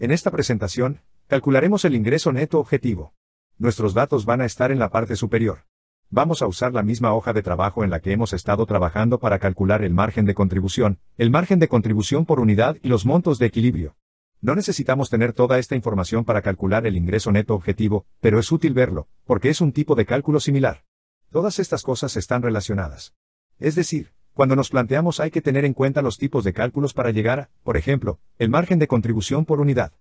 En esta presentación, calcularemos el ingreso neto objetivo. Nuestros datos van a estar en la parte superior. Vamos a usar la misma hoja de trabajo en la que hemos estado trabajando para calcular el margen de contribución, el margen de contribución por unidad y los montos de equilibrio. No necesitamos tener toda esta información para calcular el ingreso neto objetivo, pero es útil verlo, porque es un tipo de cálculo similar. Todas estas cosas están relacionadas. Es decir, cuando nos planteamos hay que tener en cuenta los tipos de cálculos para llegar a, por ejemplo, el margen de contribución por unidad.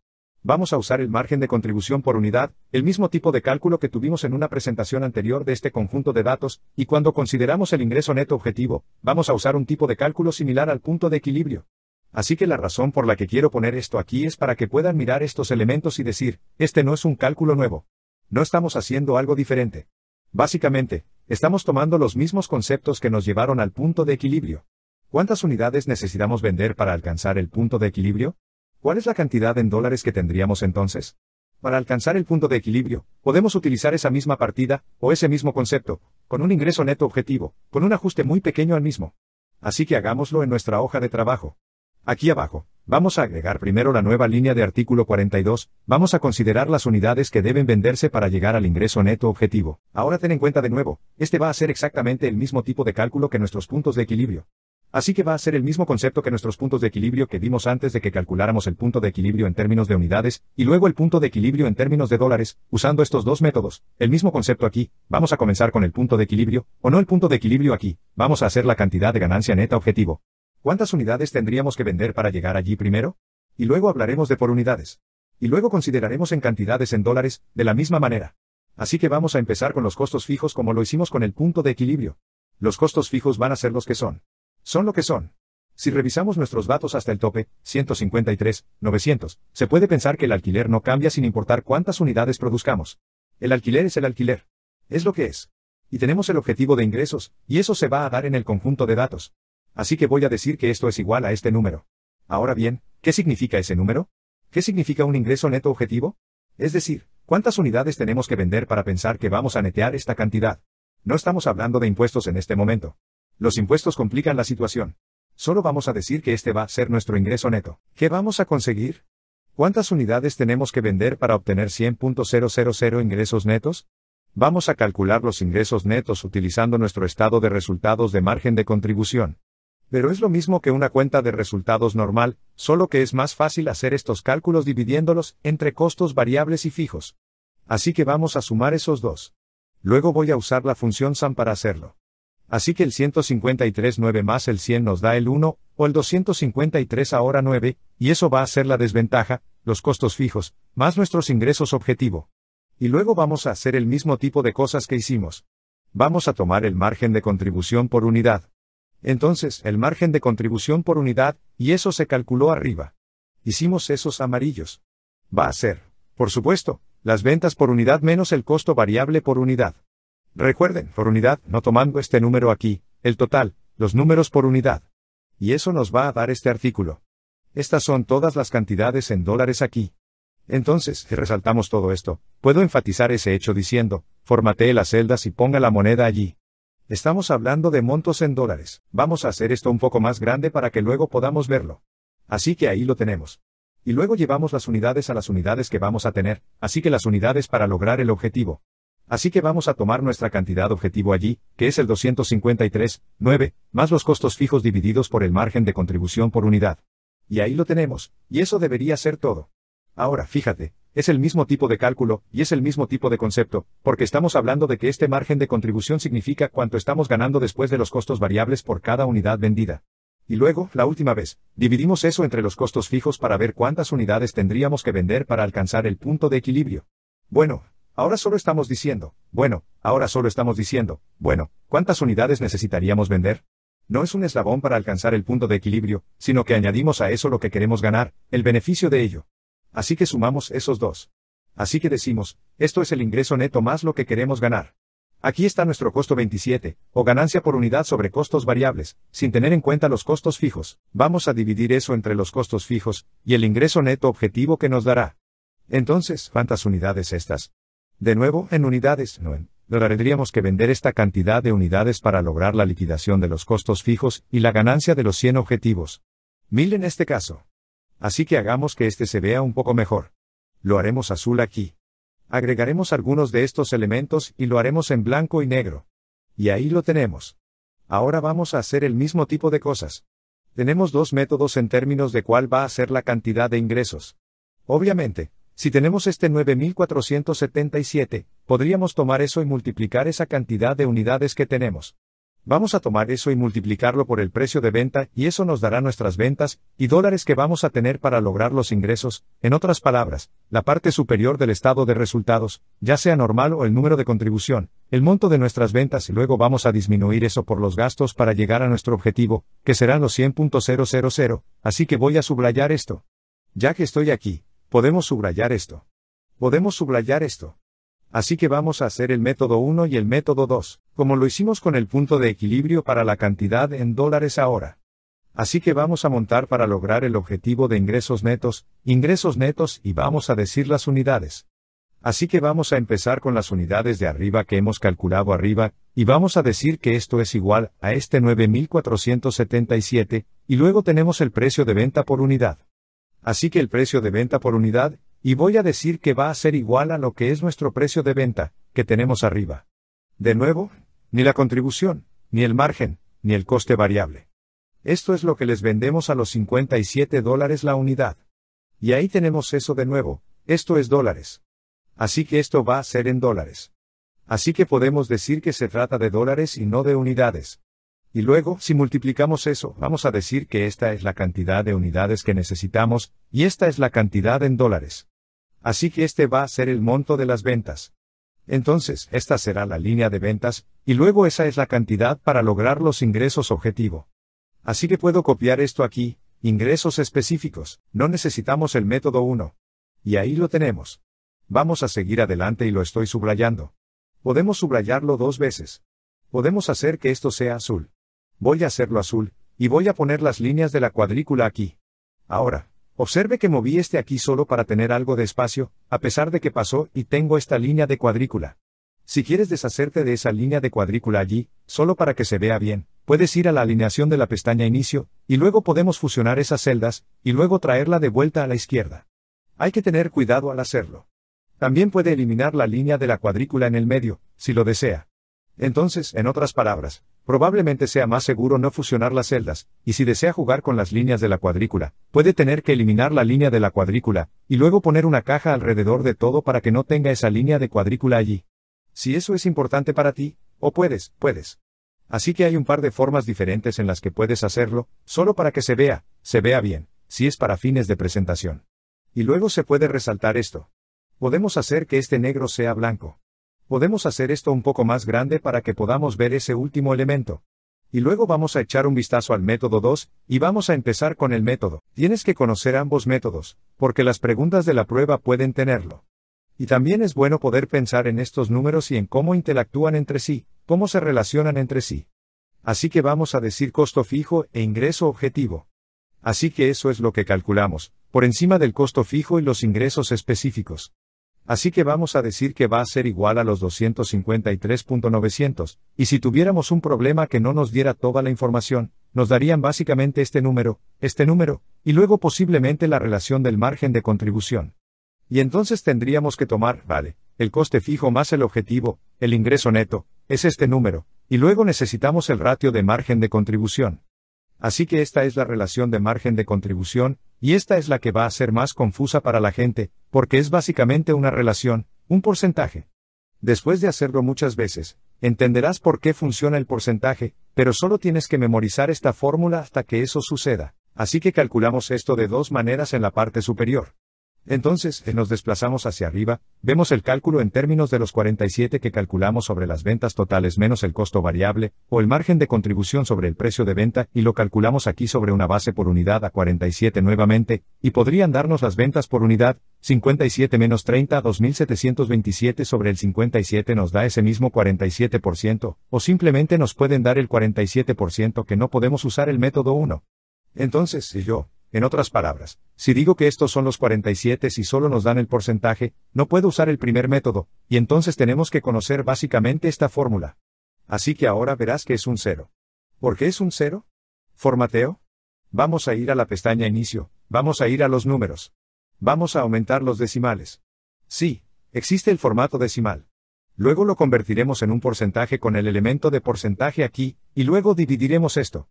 Vamos a usar el margen de contribución por unidad, el mismo tipo de cálculo que tuvimos en una presentación anterior de este conjunto de datos, y cuando consideramos el ingreso neto objetivo, vamos a usar un tipo de cálculo similar al punto de equilibrio. Así que la razón por la que quiero poner esto aquí es para que puedan mirar estos elementos y decir, este no es un cálculo nuevo. No estamos haciendo algo diferente. Básicamente, Estamos tomando los mismos conceptos que nos llevaron al punto de equilibrio. ¿Cuántas unidades necesitamos vender para alcanzar el punto de equilibrio? ¿Cuál es la cantidad en dólares que tendríamos entonces? Para alcanzar el punto de equilibrio, podemos utilizar esa misma partida, o ese mismo concepto, con un ingreso neto objetivo, con un ajuste muy pequeño al mismo. Así que hagámoslo en nuestra hoja de trabajo. Aquí abajo, Vamos a agregar primero la nueva línea de artículo 42, vamos a considerar las unidades que deben venderse para llegar al ingreso neto objetivo. Ahora ten en cuenta de nuevo, este va a ser exactamente el mismo tipo de cálculo que nuestros puntos de equilibrio. Así que va a ser el mismo concepto que nuestros puntos de equilibrio que vimos antes de que calculáramos el punto de equilibrio en términos de unidades, y luego el punto de equilibrio en términos de dólares, usando estos dos métodos. El mismo concepto aquí, vamos a comenzar con el punto de equilibrio, o no el punto de equilibrio aquí, vamos a hacer la cantidad de ganancia neta objetivo. ¿Cuántas unidades tendríamos que vender para llegar allí primero? Y luego hablaremos de por unidades. Y luego consideraremos en cantidades en dólares, de la misma manera. Así que vamos a empezar con los costos fijos como lo hicimos con el punto de equilibrio. Los costos fijos van a ser los que son. Son lo que son. Si revisamos nuestros datos hasta el tope, 153, 900, se puede pensar que el alquiler no cambia sin importar cuántas unidades produzcamos. El alquiler es el alquiler. Es lo que es. Y tenemos el objetivo de ingresos, y eso se va a dar en el conjunto de datos. Así que voy a decir que esto es igual a este número. Ahora bien, ¿qué significa ese número? ¿Qué significa un ingreso neto objetivo? Es decir, ¿cuántas unidades tenemos que vender para pensar que vamos a netear esta cantidad? No estamos hablando de impuestos en este momento. Los impuestos complican la situación. Solo vamos a decir que este va a ser nuestro ingreso neto. ¿Qué vamos a conseguir? ¿Cuántas unidades tenemos que vender para obtener 100.000 ingresos netos? Vamos a calcular los ingresos netos utilizando nuestro estado de resultados de margen de contribución. Pero es lo mismo que una cuenta de resultados normal, solo que es más fácil hacer estos cálculos dividiéndolos entre costos variables y fijos. Así que vamos a sumar esos dos. Luego voy a usar la función sum para hacerlo. Así que el 153.9 más el 100 nos da el 1, o el 253 ahora 9, y eso va a ser la desventaja, los costos fijos, más nuestros ingresos objetivo. Y luego vamos a hacer el mismo tipo de cosas que hicimos. Vamos a tomar el margen de contribución por unidad. Entonces, el margen de contribución por unidad, y eso se calculó arriba. Hicimos esos amarillos. Va a ser, por supuesto, las ventas por unidad menos el costo variable por unidad. Recuerden, por unidad, no tomando este número aquí, el total, los números por unidad. Y eso nos va a dar este artículo. Estas son todas las cantidades en dólares aquí. Entonces, si resaltamos todo esto, puedo enfatizar ese hecho diciendo, formatee las celdas y ponga la moneda allí. Estamos hablando de montos en dólares, vamos a hacer esto un poco más grande para que luego podamos verlo. Así que ahí lo tenemos. Y luego llevamos las unidades a las unidades que vamos a tener, así que las unidades para lograr el objetivo. Así que vamos a tomar nuestra cantidad objetivo allí, que es el 253,9, más los costos fijos divididos por el margen de contribución por unidad. Y ahí lo tenemos, y eso debería ser todo. Ahora, fíjate, es el mismo tipo de cálculo, y es el mismo tipo de concepto, porque estamos hablando de que este margen de contribución significa cuánto estamos ganando después de los costos variables por cada unidad vendida. Y luego, la última vez, dividimos eso entre los costos fijos para ver cuántas unidades tendríamos que vender para alcanzar el punto de equilibrio. Bueno, ahora solo estamos diciendo, bueno, ahora solo estamos diciendo, bueno, ¿cuántas unidades necesitaríamos vender? no es un eslabón para alcanzar el punto de equilibrio, sino que añadimos a eso lo que queremos ganar, el beneficio de ello. Así que sumamos esos dos. Así que decimos, esto es el ingreso neto más lo que queremos ganar. Aquí está nuestro costo 27, o ganancia por unidad sobre costos variables, sin tener en cuenta los costos fijos. Vamos a dividir eso entre los costos fijos, y el ingreso neto objetivo que nos dará. Entonces, ¿cuántas unidades estas? De nuevo, en unidades, no en tendríamos que vender esta cantidad de unidades para lograr la liquidación de los costos fijos y la ganancia de los 100 objetivos. 1000 en este caso. Así que hagamos que este se vea un poco mejor. Lo haremos azul aquí. Agregaremos algunos de estos elementos y lo haremos en blanco y negro. Y ahí lo tenemos. Ahora vamos a hacer el mismo tipo de cosas. Tenemos dos métodos en términos de cuál va a ser la cantidad de ingresos. Obviamente, si tenemos este 9477, podríamos tomar eso y multiplicar esa cantidad de unidades que tenemos. Vamos a tomar eso y multiplicarlo por el precio de venta y eso nos dará nuestras ventas y dólares que vamos a tener para lograr los ingresos, en otras palabras, la parte superior del estado de resultados, ya sea normal o el número de contribución, el monto de nuestras ventas y luego vamos a disminuir eso por los gastos para llegar a nuestro objetivo, que serán los 100.000, así que voy a subrayar esto. Ya que estoy aquí, podemos subrayar esto. Podemos subrayar esto. Así que vamos a hacer el método 1 y el método 2, como lo hicimos con el punto de equilibrio para la cantidad en dólares ahora. Así que vamos a montar para lograr el objetivo de ingresos netos, ingresos netos y vamos a decir las unidades. Así que vamos a empezar con las unidades de arriba que hemos calculado arriba, y vamos a decir que esto es igual a este 9477, y luego tenemos el precio de venta por unidad. Así que el precio de venta por unidad y voy a decir que va a ser igual a lo que es nuestro precio de venta, que tenemos arriba. De nuevo, ni la contribución, ni el margen, ni el coste variable. Esto es lo que les vendemos a los 57 dólares la unidad. Y ahí tenemos eso de nuevo, esto es dólares. Así que esto va a ser en dólares. Así que podemos decir que se trata de dólares y no de unidades. Y luego, si multiplicamos eso, vamos a decir que esta es la cantidad de unidades que necesitamos, y esta es la cantidad en dólares. Así que este va a ser el monto de las ventas. Entonces, esta será la línea de ventas, y luego esa es la cantidad para lograr los ingresos objetivo. Así que puedo copiar esto aquí, ingresos específicos, no necesitamos el método 1. Y ahí lo tenemos. Vamos a seguir adelante y lo estoy subrayando. Podemos subrayarlo dos veces. Podemos hacer que esto sea azul. Voy a hacerlo azul, y voy a poner las líneas de la cuadrícula aquí. Ahora, Observe que moví este aquí solo para tener algo de espacio, a pesar de que pasó y tengo esta línea de cuadrícula. Si quieres deshacerte de esa línea de cuadrícula allí, solo para que se vea bien, puedes ir a la alineación de la pestaña Inicio, y luego podemos fusionar esas celdas, y luego traerla de vuelta a la izquierda. Hay que tener cuidado al hacerlo. También puede eliminar la línea de la cuadrícula en el medio, si lo desea. Entonces, en otras palabras, probablemente sea más seguro no fusionar las celdas, y si desea jugar con las líneas de la cuadrícula, puede tener que eliminar la línea de la cuadrícula, y luego poner una caja alrededor de todo para que no tenga esa línea de cuadrícula allí. Si eso es importante para ti, o puedes, puedes. Así que hay un par de formas diferentes en las que puedes hacerlo, solo para que se vea, se vea bien, si es para fines de presentación. Y luego se puede resaltar esto. Podemos hacer que este negro sea blanco. Podemos hacer esto un poco más grande para que podamos ver ese último elemento. Y luego vamos a echar un vistazo al método 2, y vamos a empezar con el método. Tienes que conocer ambos métodos, porque las preguntas de la prueba pueden tenerlo. Y también es bueno poder pensar en estos números y en cómo interactúan entre sí, cómo se relacionan entre sí. Así que vamos a decir costo fijo e ingreso objetivo. Así que eso es lo que calculamos, por encima del costo fijo y los ingresos específicos. Así que vamos a decir que va a ser igual a los 253.900, y si tuviéramos un problema que no nos diera toda la información, nos darían básicamente este número, este número, y luego posiblemente la relación del margen de contribución. Y entonces tendríamos que tomar, vale, el coste fijo más el objetivo, el ingreso neto, es este número, y luego necesitamos el ratio de margen de contribución. Así que esta es la relación de margen de contribución, y esta es la que va a ser más confusa para la gente, porque es básicamente una relación, un porcentaje. Después de hacerlo muchas veces, entenderás por qué funciona el porcentaje, pero solo tienes que memorizar esta fórmula hasta que eso suceda, así que calculamos esto de dos maneras en la parte superior. Entonces, eh, nos desplazamos hacia arriba, vemos el cálculo en términos de los 47 que calculamos sobre las ventas totales menos el costo variable, o el margen de contribución sobre el precio de venta, y lo calculamos aquí sobre una base por unidad a 47 nuevamente, y podrían darnos las ventas por unidad, 57 menos 30 a 2727 sobre el 57 nos da ese mismo 47%, o simplemente nos pueden dar el 47% que no podemos usar el método 1. Entonces, si yo, en otras palabras, si digo que estos son los 47 y solo nos dan el porcentaje, no puedo usar el primer método, y entonces tenemos que conocer básicamente esta fórmula. Así que ahora verás que es un cero. ¿Por qué es un cero? Formateo. Vamos a ir a la pestaña Inicio, vamos a ir a los números. Vamos a aumentar los decimales. Sí, existe el formato decimal. Luego lo convertiremos en un porcentaje con el elemento de porcentaje aquí, y luego dividiremos esto.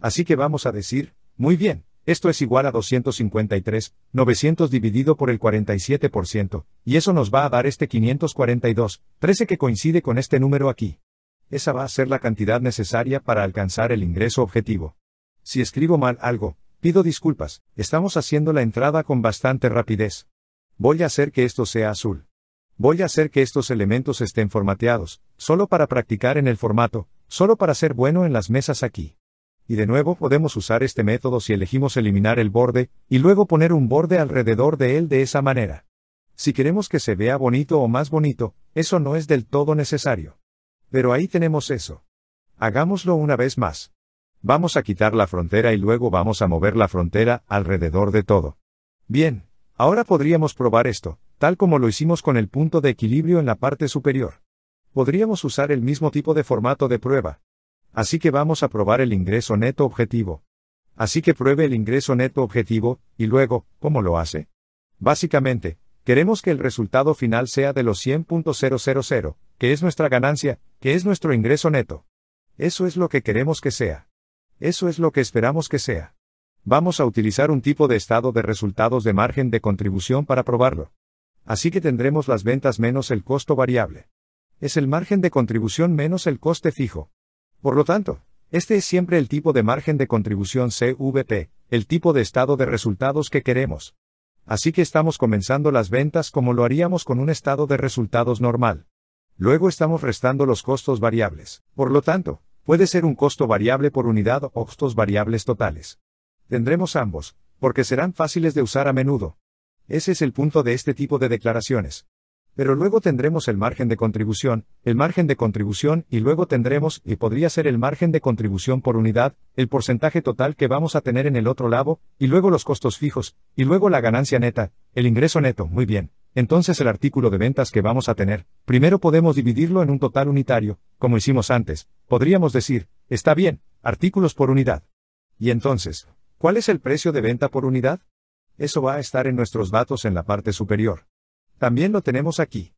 Así que vamos a decir, muy bien, esto es igual a 253, 900 dividido por el 47%, y eso nos va a dar este 542, 13 que coincide con este número aquí. Esa va a ser la cantidad necesaria para alcanzar el ingreso objetivo. Si escribo mal algo, pido disculpas, estamos haciendo la entrada con bastante rapidez. Voy a hacer que esto sea azul. Voy a hacer que estos elementos estén formateados, solo para practicar en el formato, solo para ser bueno en las mesas aquí y de nuevo podemos usar este método si elegimos eliminar el borde, y luego poner un borde alrededor de él de esa manera. Si queremos que se vea bonito o más bonito, eso no es del todo necesario. Pero ahí tenemos eso. Hagámoslo una vez más. Vamos a quitar la frontera y luego vamos a mover la frontera alrededor de todo. Bien, ahora podríamos probar esto, tal como lo hicimos con el punto de equilibrio en la parte superior. Podríamos usar el mismo tipo de formato de prueba, Así que vamos a probar el ingreso neto objetivo. Así que pruebe el ingreso neto objetivo, y luego, ¿cómo lo hace? Básicamente, queremos que el resultado final sea de los 100.000, que es nuestra ganancia, que es nuestro ingreso neto. Eso es lo que queremos que sea. Eso es lo que esperamos que sea. Vamos a utilizar un tipo de estado de resultados de margen de contribución para probarlo. Así que tendremos las ventas menos el costo variable. Es el margen de contribución menos el coste fijo. Por lo tanto, este es siempre el tipo de margen de contribución CVP, el tipo de estado de resultados que queremos. Así que estamos comenzando las ventas como lo haríamos con un estado de resultados normal. Luego estamos restando los costos variables. Por lo tanto, puede ser un costo variable por unidad o costos variables totales. Tendremos ambos, porque serán fáciles de usar a menudo. Ese es el punto de este tipo de declaraciones. Pero luego tendremos el margen de contribución, el margen de contribución y luego tendremos, y podría ser el margen de contribución por unidad, el porcentaje total que vamos a tener en el otro lado, y luego los costos fijos, y luego la ganancia neta, el ingreso neto, muy bien. Entonces el artículo de ventas que vamos a tener, primero podemos dividirlo en un total unitario, como hicimos antes, podríamos decir, está bien, artículos por unidad. Y entonces, ¿cuál es el precio de venta por unidad? Eso va a estar en nuestros datos en la parte superior. También lo tenemos aquí.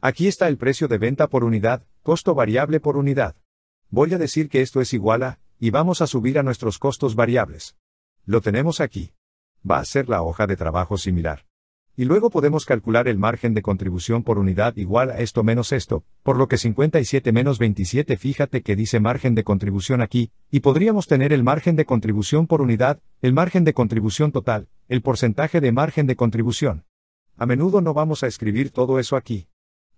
Aquí está el precio de venta por unidad, costo variable por unidad. Voy a decir que esto es igual a, y vamos a subir a nuestros costos variables. Lo tenemos aquí. Va a ser la hoja de trabajo similar. Y luego podemos calcular el margen de contribución por unidad igual a esto menos esto, por lo que 57 menos 27 fíjate que dice margen de contribución aquí, y podríamos tener el margen de contribución por unidad, el margen de contribución total, el porcentaje de margen de contribución. A menudo no vamos a escribir todo eso aquí.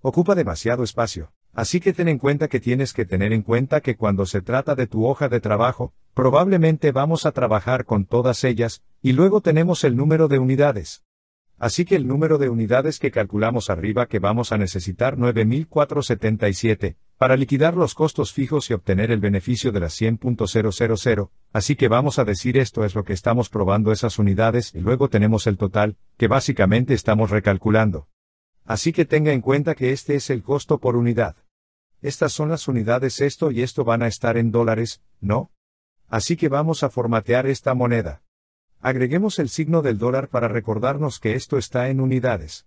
Ocupa demasiado espacio. Así que ten en cuenta que tienes que tener en cuenta que cuando se trata de tu hoja de trabajo, probablemente vamos a trabajar con todas ellas, y luego tenemos el número de unidades. Así que el número de unidades que calculamos arriba que vamos a necesitar 9477, para liquidar los costos fijos y obtener el beneficio de las 100.000, así que vamos a decir esto es lo que estamos probando esas unidades y luego tenemos el total, que básicamente estamos recalculando. Así que tenga en cuenta que este es el costo por unidad. Estas son las unidades esto y esto van a estar en dólares, ¿no? Así que vamos a formatear esta moneda. Agreguemos el signo del dólar para recordarnos que esto está en unidades.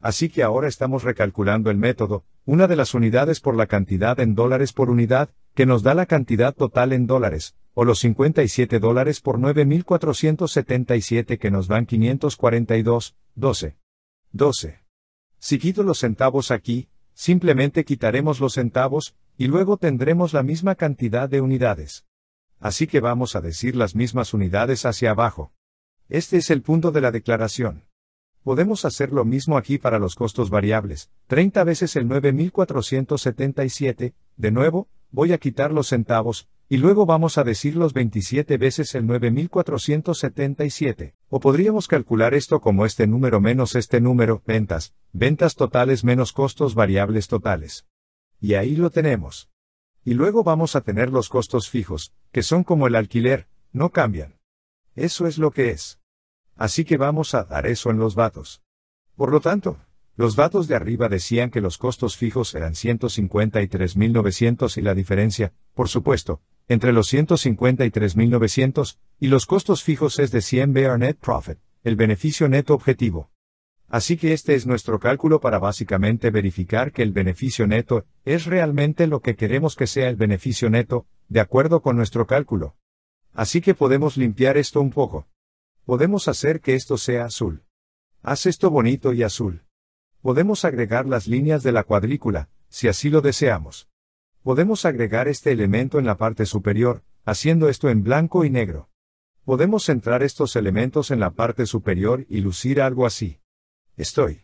Así que ahora estamos recalculando el método, una de las unidades por la cantidad en dólares por unidad, que nos da la cantidad total en dólares, o los 57 dólares por 9.477 que nos dan 542, 12. 12. Seguido los centavos aquí, simplemente quitaremos los centavos, y luego tendremos la misma cantidad de unidades. Así que vamos a decir las mismas unidades hacia abajo. Este es el punto de la declaración. Podemos hacer lo mismo aquí para los costos variables, 30 veces el 9477, de nuevo, voy a quitar los centavos, y luego vamos a decir los 27 veces el 9477. O podríamos calcular esto como este número menos este número, ventas, ventas totales menos costos variables totales. Y ahí lo tenemos. Y luego vamos a tener los costos fijos, que son como el alquiler, no cambian. Eso es lo que es. Así que vamos a dar eso en los datos. Por lo tanto, los datos de arriba decían que los costos fijos eran 153.900 y la diferencia, por supuesto, entre los 153.900 y los costos fijos es de 100 BR Net Profit, el beneficio neto objetivo. Así que este es nuestro cálculo para básicamente verificar que el beneficio neto es realmente lo que queremos que sea el beneficio neto, de acuerdo con nuestro cálculo. Así que podemos limpiar esto un poco. Podemos hacer que esto sea azul. Haz esto bonito y azul. Podemos agregar las líneas de la cuadrícula, si así lo deseamos. Podemos agregar este elemento en la parte superior, haciendo esto en blanco y negro. Podemos centrar estos elementos en la parte superior y lucir algo así. Estoy.